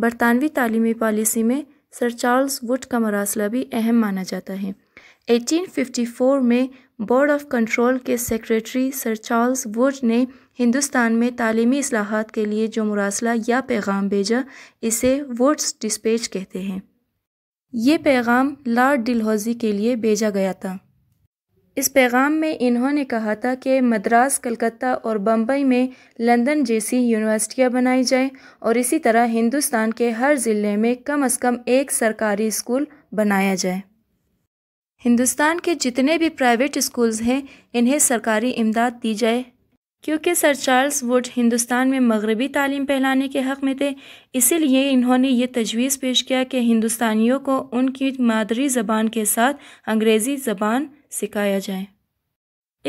बरतानवी तालीमी पॉलिसी में sir Charles would का मरासला भी अहम माना जाता है 1854 में बोर्ड ऑफ कंट्रोल के सेक्रेटरी सर चार्ल्स वुड ने हिंदुस्तान में तालीमी असलाहत के लिए जो मरासला या पैगाम भेजा इसे वुड्स डिस्पेच कहते हैं ये पैगाम लार्ड डिलहौजी के लिए भेजा गया था इस पैगाम में इन्होंने कहा था कि मद्रास कलकत्ता और बम्बई में लंदन जैसी यूनिवर्सिटियां बनाई जाएं और इसी तरह हिंदुस्तान के हर ज़िले में कम अज़ कम एक सरकारी स्कूल बनाया जाए हिंदुस्तान के जितने भी प्राइवेट स्कूल्स हैं इन्हें सरकारी इमदाद दी जाए क्योंकि सर चार्ल्स वुड हिंदुस्तान में मगरबी तालीम फैलाने के हक़ में थे इसीलिए इन्होंने ये तजवीज़ पेश किया कि हिंदुस्तानियों को उनकी मादरी ज़बान के साथ अंग्रेज़ी ज़बान सिखाया जाए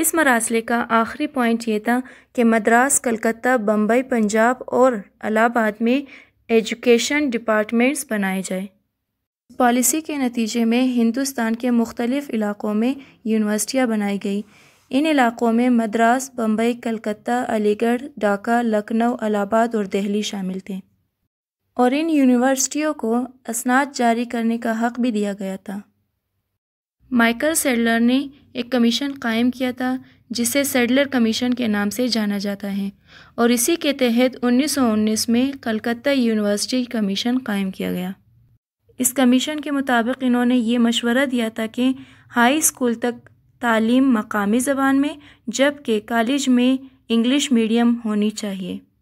इस मरासले का आखिरी पॉइंट ये था कि मद्रास कलकत्ता बम्बई पंजाब और अलाहाबाद में एजुकेशन डिपार्टमेंट्स बनाए जाए पॉलिसी के नतीजे में हिंदुस्तान के मुख्तलिफ़ इलाक़ों में यूनिवर्सिटियाँ बनाई गई इन इलाक़ों में मद्रास बम्बई कलकत्ता अलीगढ़ ढाका लखनऊ अलाहाबाद और दिल्ली शामिल थे और इन यूनिवर्सिटियों को असनाद जारी करने का हक़ भी दिया गया था माइकल सेडलर ने एक कमीशन कायम किया था जिसे सेडलर कमीशन के नाम से जाना जाता है और इसी के तहत 1919 में कलकत्ता यूनिवर्सिटी कमीशन कायम किया गया इस कमीशन के मुताबिक इन्होंने ये मशवरा दिया था कि हाई स्कूल तक तालीम मकामी ज़बान में जबकि कॉलेज में इंग्लिश मीडियम होनी चाहिए